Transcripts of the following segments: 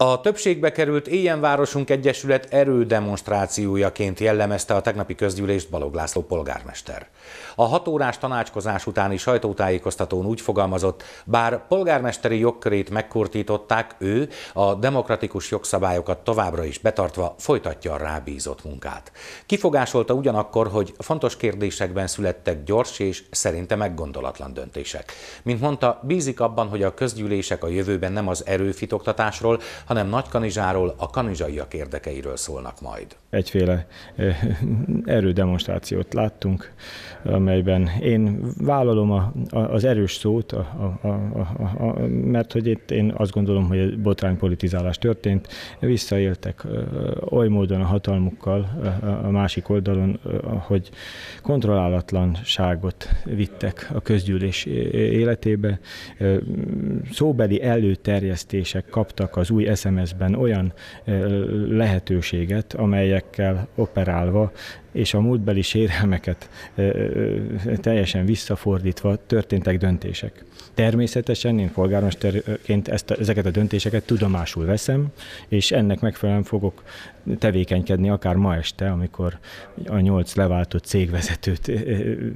A többségbe került Városunk Egyesület erődemonstrációjaként jellemezte a tegnapi közgyűlést Balog László polgármester. A hatórás tanácskozás utáni sajtótájékoztatón úgy fogalmazott, bár polgármesteri jogkörét megkortították, ő a demokratikus jogszabályokat továbbra is betartva folytatja a rábízott munkát. Kifogásolta ugyanakkor, hogy fontos kérdésekben születtek gyors és szerinte meggondolatlan döntések. Mint mondta, bízik abban, hogy a közgyűlések a jövőben nem az erőfitoktatásról, hanem Kanizsáról, a kanizsaiak érdekeiről szólnak majd. Egyféle erődemonstrációt láttunk, amelyben én vállalom a, a, az erős szót, a, a, a, a, mert hogy itt én azt gondolom, hogy botránypolitizálás történt, visszaéltek oly módon a hatalmukkal a másik oldalon, hogy kontrollálatlanságot vittek a közgyűlés életébe. Szóbeli előterjesztések kaptak az új SMS-ben olyan lehetőséget, amelyekkel operálva és a múltbeli sérelmeket teljesen visszafordítva történtek döntések. Természetesen én polgármesterként ezt, ezeket a döntéseket tudomásul veszem, és ennek megfelelően fogok tevékenykedni akár ma este, amikor a nyolc leváltott cégvezetőt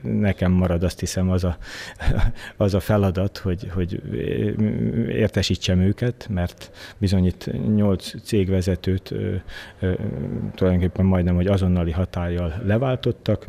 nekem marad, azt hiszem az a, az a feladat, hogy, hogy értesítsem őket, mert bizony itt nyolc cégvezetőt tulajdonképpen majdnem, hogy azonnali hatállyal leváltottak,